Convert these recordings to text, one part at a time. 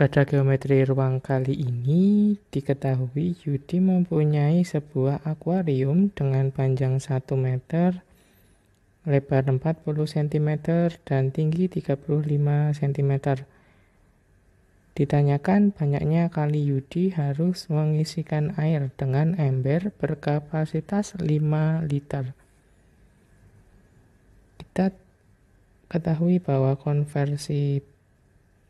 Pada geometri ruang kali ini, diketahui Yudi mempunyai sebuah akuarium dengan panjang 1 meter, lebar 40 cm, dan tinggi 35 cm. Ditanyakan banyaknya kali Yudi harus mengisikan air dengan ember berkapasitas 5 liter. Kita ketahui bahwa konversi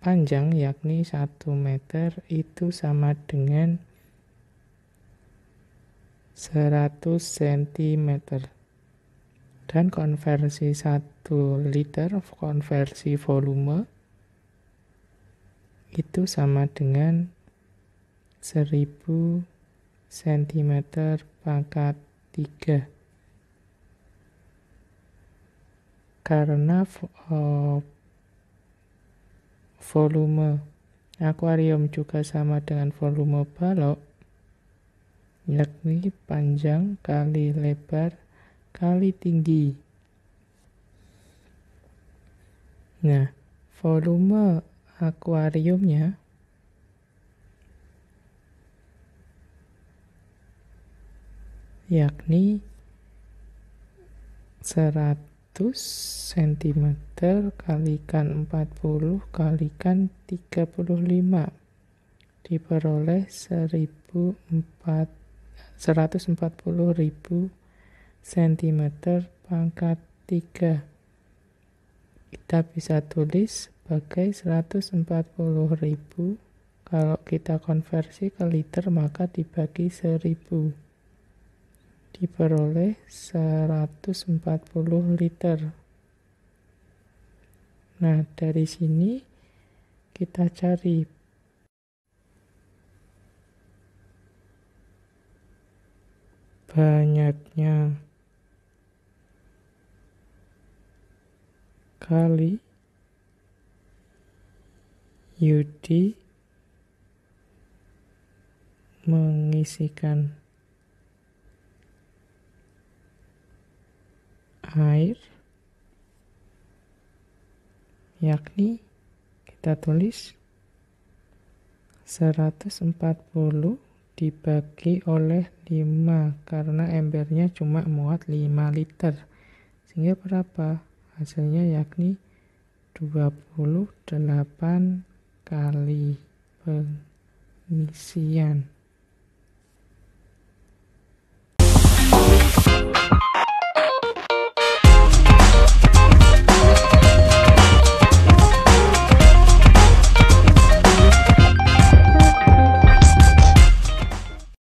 panjang yakni 1 meter itu sama dengan 100 cm dan konversi 1 liter konversi volume itu sama dengan 1000 cm pangkat 3 karena uh, volume akuarium juga sama dengan volume balok yakni panjang kali lebar kali tinggi. Nah, volume akuariumnya yakni 100 100 cm kalikan 40 kalikan 35 diperoleh 140.000 cm pangkat 3 kita bisa tulis sebagai 140.000 kalau kita konversi ke liter maka dibagi 1000 diperoleh 140 liter. Nah, dari sini kita cari banyaknya kali Yudi mengisikan air yakni kita tulis 140 dibagi oleh 5 karena embernya cuma muat 5 liter sehingga berapa hasilnya yakni 28 kali pengisian